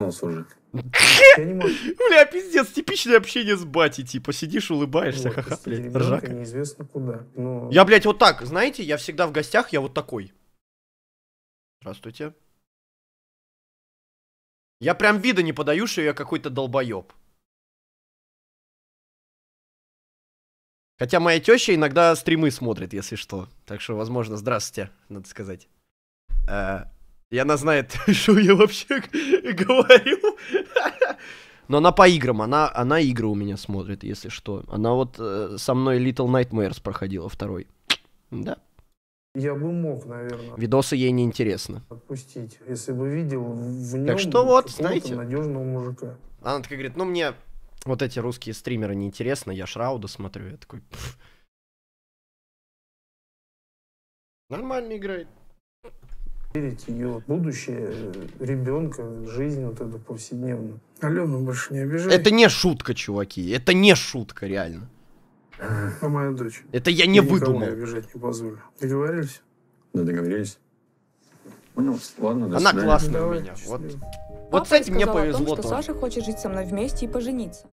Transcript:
нос уже. Бля, пиздец, типичное общение с бати, типа, сидишь, улыбаешься, ха-ха, блядь, Неизвестно куда, Я, блядь, вот так, знаете, я всегда в гостях, я вот такой. Здравствуйте. Я прям вида не подаю, что я какой-то долбоеб. Хотя моя теща иногда стримы смотрит, если что. Так что, возможно, здравствуйте, надо сказать. Э, и она знает, что я вообще говорю. Но она по играм, она, она игры у меня смотрит, если что. Она вот э, со мной Little Nightmares проходила второй. Да. Я бы мог, наверное. Видосы ей не интересно. Отпустить, если бы видел в нем так что вот, знаете, надежного мужика. Она такая говорит, ну мне вот эти русские стримеры не интересно, я Шрауда смотрю, я такой... Пфф. Нормально играет верить ее будущее э, ребенка, жизнь вот эту повседневную. Алену больше не обижай. Это не шутка, чуваки. Это не шутка, реально. А моя дочь. Это я не выдумал. Я обижать не позволю. Договорились? Да, договорились. Понял, ну, ладно, Она классная у меня. Вот, вот с этим мне повезло. О том, что тоже. Саша хочет жить со мной вместе и пожениться.